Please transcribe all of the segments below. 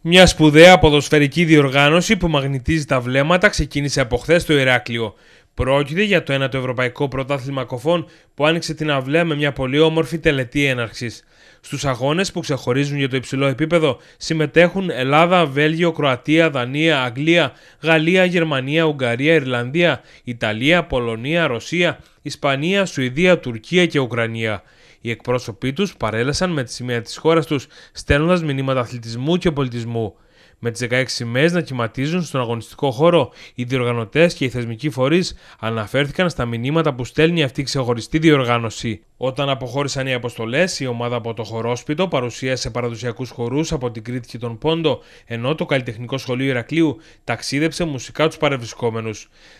Μια σπουδαία ποδοσφαιρική διοργάνωση που μαγνητίζει τα βλέμματα ξεκίνησε από χθες στο Ηράκλειο. Πρόκειται για το ένατο το Ευρωπαϊκό Πρωτάθλημα Κοφών που άνοιξε την αυλαία με μια πολύ όμορφη τελετή έναρξης. Στους αγώνες που ξεχωρίζουν για το υψηλό επίπεδο συμμετέχουν Ελλάδα, Βέλγιο, Κροατία, Δανία, Αγγλία, Γαλλία, Γερμανία, Ουγγαρία, Ιρλανδία, Ιταλία, Πολωνία, Ρωσία, Ισπανία, Σουηδία, Τουρκία και Ουκρανία. Οι εκπρόσωποι τους παρέλασαν με τη σημαία της χώρας τους στέλνοντας μηνύματα αθλητισμού και πολιτισμού με τις 16 σημαίες να κυματίζουν στον αγωνιστικό χώρο. Οι διοργανωτές και οι θεσμικοί φορείς αναφέρθηκαν στα μηνύματα που στέλνει αυτή η ξεχωριστή διοργάνωση. Όταν αποχώρησαν οι αποστολές, η ομάδα από το χορόσπιτο παρουσίασε παραδοσιακούς χορούς από την Κρήτη και τον Πόντο, ενώ το Καλλιτεχνικό Σχολείο Ηρακλείου ταξίδεψε μουσικά τους παρευρισκόμενους.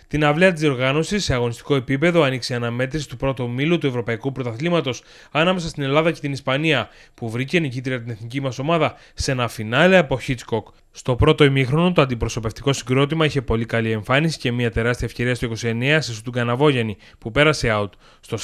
Την αυλαία της διοργάνωσης σε αγωνιστικό επίπεδο άνοιξε η αναμέτρηση του πρώτου μήλου του Ευρωπαϊκού Πρωταθλήματος ανάμεσα στην Ελλάδα και την Ισπανία, που βρήκε νικήτρια την εθνική μας ομάδα σε ένα φινάλε από Hitchcock. Στο πρώτο ημίχρονο, το αντιπροσωπευτικό συγκρότημα είχε πολύ καλή εμφάνιση και μια τεράστια ευκαιρία στο 29 σε Σουτουγκαναβόγενη, που πέρασε out. Στο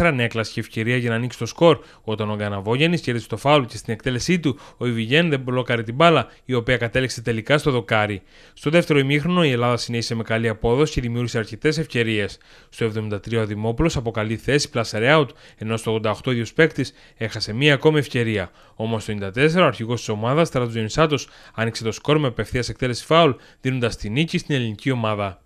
44 νέκλασε η ευκαιρία για να ανοίξει το σκορ όταν ο Γκαναβόγενης κέρδισε το φάουλ και στην εκτέλεσή του ο Ιβιγέν δεν μπλόκαρε την μπάλα, η οποία κατέληξε τελικά στο δοκάρι. Στο δεύτερο ημίχρονο η Ελλάδα συνέχισε με καλή απόδοση και δημιούργησε αρκετές ευκαιρίες. Στο 73 ο Δημόπουλος αποκαλεί θέση πλάσερ out, ενώ στο 88 ο ίδιο παίκτης έχασε μία ακόμη ευκαιρία. Όμως το 94 ο αρχηγός της ομάδας Τρατζουνισάτο άνοιξε το σκορ με απευθείας εκτέλεση φάουλ, δίνοντας τη νίκη στην ελληνική ομάδα.